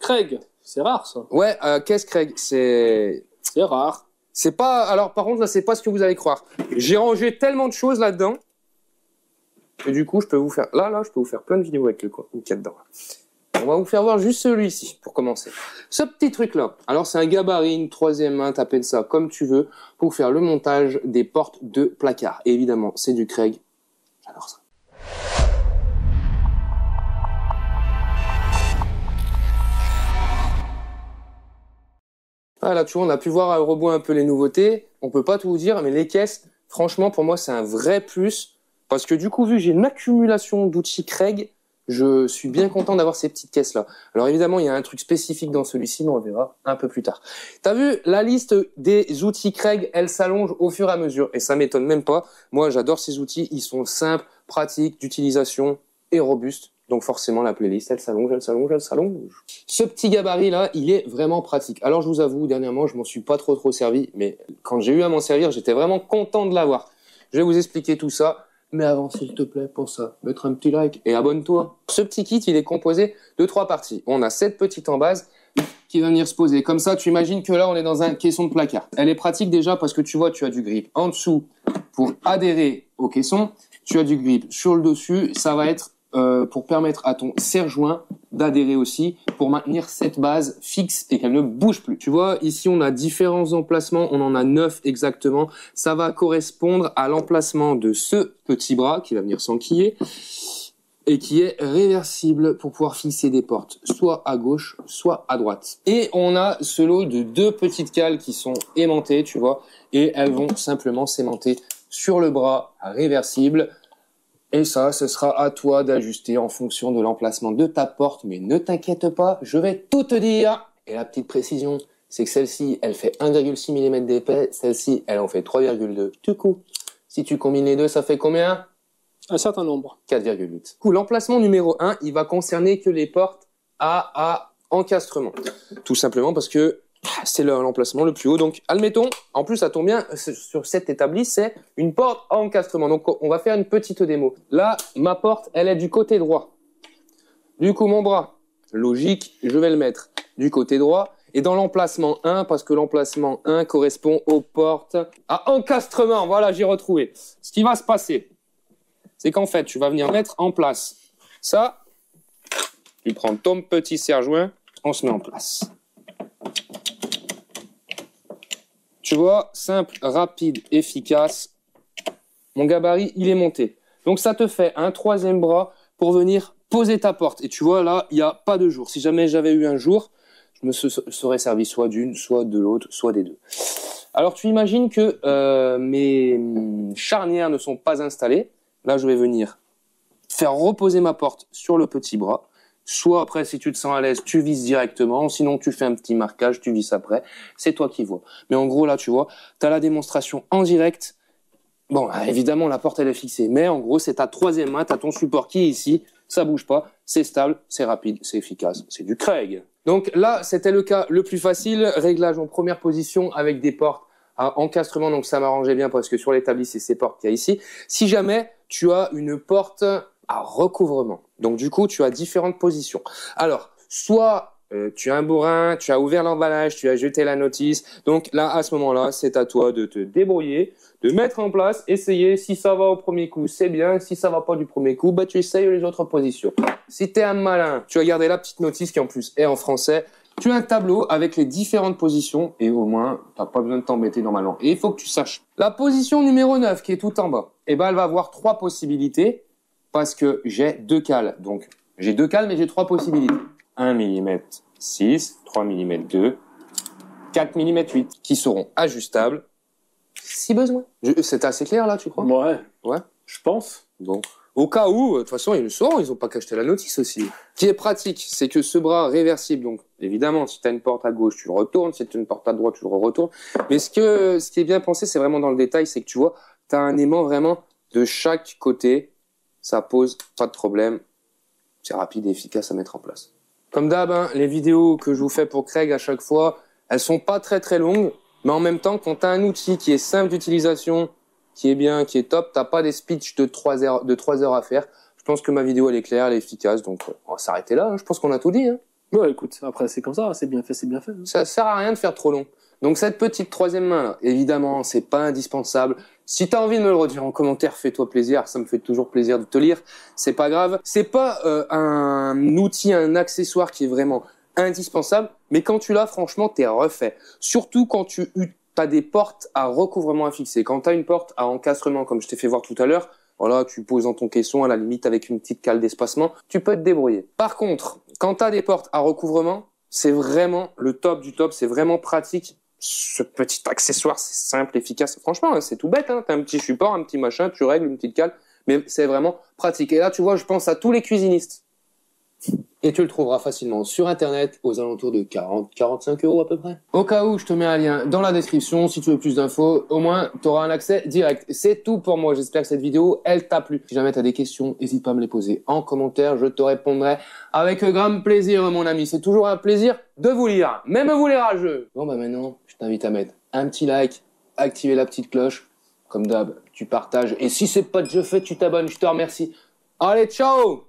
Craig C'est rare ça. Ouais, euh, qu'est-ce Craig C'est. C'est rare. C'est pas. Alors par contre là, c'est pas ce que vous allez croire. J'ai rangé tellement de choses là-dedans Et du coup, je peux vous faire. Là, là, je peux vous faire plein de vidéos avec le quoi qu'il dedans. On va vous faire voir juste celui-ci pour commencer. Ce petit truc-là. Alors c'est un gabarit, une troisième main, t'appelles ça comme tu veux pour faire le montage des portes de placard. évidemment, c'est du Craig. J'adore ça. Voilà ah, tu vois, on a pu voir à Eurobois un peu les nouveautés. On peut pas tout vous dire, mais les caisses, franchement, pour moi, c'est un vrai plus. Parce que du coup, vu que j'ai une accumulation d'outils Craig, je suis bien content d'avoir ces petites caisses-là. Alors évidemment, il y a un truc spécifique dans celui-ci, mais on le verra un peu plus tard. T'as vu, la liste des outils Craig, elle s'allonge au fur et à mesure. Et ça m'étonne même pas. Moi, j'adore ces outils. Ils sont simples, pratiques, d'utilisation et robustes. Donc forcément, la playlist, elle s'allonge, elle s'allonge, elle s'allonge. Ce petit gabarit-là, il est vraiment pratique. Alors je vous avoue, dernièrement, je m'en suis pas trop trop servi, mais quand j'ai eu à m'en servir, j'étais vraiment content de l'avoir. Je vais vous expliquer tout ça. Mais avant, s'il te plaît, pense à mettre un petit like et abonne-toi. Ce petit kit, il est composé de trois parties. On a cette petite en base qui va venir se poser. Comme ça, tu imagines que là, on est dans un caisson de placard. Elle est pratique déjà parce que tu vois, tu as du grip en dessous pour adhérer au caisson. Tu as du grip sur le dessus. Ça va être euh, pour permettre à ton serre-joint d'adhérer aussi, pour maintenir cette base fixe et qu'elle ne bouge plus. Tu vois, ici on a différents emplacements, on en a neuf exactement. Ça va correspondre à l'emplacement de ce petit bras qui va venir s'enquiller et qui est réversible pour pouvoir fixer des portes, soit à gauche, soit à droite. Et on a ce lot de deux petites cales qui sont aimantées, tu vois, et elles vont simplement s'aimanter sur le bras réversible et ça, ce sera à toi d'ajuster en fonction de l'emplacement de ta porte. Mais ne t'inquiète pas, je vais tout te dire. Et la petite précision, c'est que celle-ci, elle fait 1,6 mm d'épais. Celle-ci, elle en fait 3,2. Du coup, si tu combines les deux, ça fait combien Un certain nombre. 4,8. coup, l'emplacement numéro 1, il va concerner que les portes à à encastrement. Tout simplement parce que c'est l'emplacement le plus haut. Donc, admettons, en plus, ça tombe bien, sur cet établi, c'est une porte à encastrement. Donc, on va faire une petite démo. Là, ma porte, elle est du côté droit. Du coup, mon bras, logique, je vais le mettre du côté droit et dans l'emplacement 1 parce que l'emplacement 1 correspond aux portes à encastrement. Voilà, j'ai retrouvé. Ce qui va se passer, c'est qu'en fait, tu vas venir mettre en place ça. Tu prends ton petit serre-joint, on se met en place. Tu vois, simple, rapide, efficace. Mon gabarit, il est monté. Donc ça te fait un troisième bras pour venir poser ta porte. Et tu vois, là, il n'y a pas de jour. Si jamais j'avais eu un jour, je me serais servi soit d'une, soit de l'autre, soit des deux. Alors tu imagines que euh, mes charnières ne sont pas installées. Là, je vais venir faire reposer ma porte sur le petit bras. Soit après, si tu te sens à l'aise, tu vises directement. Sinon, tu fais un petit marquage, tu vises après. C'est toi qui vois. Mais en gros, là, tu vois, tu as la démonstration en direct. Bon, bah, évidemment, la porte, elle est fixée. Mais en gros, c'est ta troisième main, tu as ton support qui est ici. Ça bouge pas, c'est stable, c'est rapide, c'est efficace. C'est du Craig. Donc là, c'était le cas le plus facile. Réglage en première position avec des portes à encastrement. Donc ça m'arrangeait bien parce que sur l'établi, c'est ces portes qu'il y a ici. Si jamais tu as une porte à recouvrement, donc du coup, tu as différentes positions. Alors, soit euh, tu as un bourrin, tu as ouvert l'emballage, tu as jeté la notice. Donc là, à ce moment-là, c'est à toi de te débrouiller, de mettre en place, essayer. Si ça va au premier coup, c'est bien. Si ça va pas du premier coup, bah tu essayes les autres positions. Si tu es un malin, tu as gardé la petite notice qui en plus est en français. Tu as un tableau avec les différentes positions et au moins, n'as pas besoin de t'embêter normalement. Et il faut que tu saches. La position numéro 9 qui est tout en bas, eh ben, elle va avoir trois possibilités parce que j'ai deux cales. Donc, j'ai deux cales, mais j'ai trois possibilités. 1 mm 6, 3 mm 2, 4 mm 8, qui seront ajustables si besoin. C'est assez clair, là, tu crois Ouais. Ouais. Je pense. Donc, au cas où, de toute façon, ils le sauront, ils n'ont pas qu'à la notice aussi. Ce qui est pratique, c'est que ce bras réversible, donc évidemment, si tu as une porte à gauche, tu le retournes, si tu as une porte à droite, tu le retournes. Mais ce, que, ce qui est bien pensé, c'est vraiment dans le détail, c'est que tu vois, tu as un aimant vraiment de chaque côté ça pose pas de problème. C'est rapide et efficace à mettre en place. Comme d'hab, hein, les vidéos que je vous fais pour Craig à chaque fois, elles sont pas très très longues, mais en même temps, quand tu as un outil qui est simple d'utilisation, qui est bien, qui est top, t'as pas des speeches de 3 heures, de 3 heures à faire. Je pense que ma vidéo elle est claire, elle est efficace, donc euh, on va s'arrêter là. Hein. Je pense qu'on a tout dit. Bon, hein. bah, écoute, après c'est comme ça, c'est bien fait, c'est bien fait. Ça sert à rien de faire trop long. Donc cette petite troisième main, évidemment, c'est pas indispensable. Si t'as envie de me le redire en commentaire, fais-toi plaisir, ça me fait toujours plaisir de te lire. C'est pas grave. C'est pas euh, un outil, un accessoire qui est vraiment indispensable, mais quand tu l'as, franchement, t'es refait. Surtout quand tu as des portes à recouvrement à fixer. Quand tu as une porte à encastrement, comme je t'ai fait voir tout à l'heure, voilà, tu poses dans ton caisson, à la limite avec une petite cale d'espacement, tu peux te débrouiller. Par contre, quand tu as des portes à recouvrement, c'est vraiment le top du top, c'est vraiment pratique ce petit accessoire, c'est simple, efficace. Franchement, hein, c'est tout bête. Hein. T'as un petit support, un petit machin, tu règles une petite cale. Mais c'est vraiment pratique. Et là, tu vois, je pense à tous les cuisinistes et tu le trouveras facilement sur internet aux alentours de 40-45 euros à peu près. Au cas où, je te mets un lien dans la description si tu veux plus d'infos. Au moins, tu auras un accès direct. C'est tout pour moi. J'espère que cette vidéo, elle t'a plu. Si jamais tu as des questions, n'hésite pas à me les poser en commentaire. Je te répondrai avec grand plaisir, mon ami. C'est toujours un plaisir de vous lire, même vous les rageux. Bon, bah maintenant, je t'invite à mettre un petit like, activer la petite cloche. Comme d'hab, tu partages. Et si c'est pas déjà fait, tu t'abonnes. Je te remercie. Allez, ciao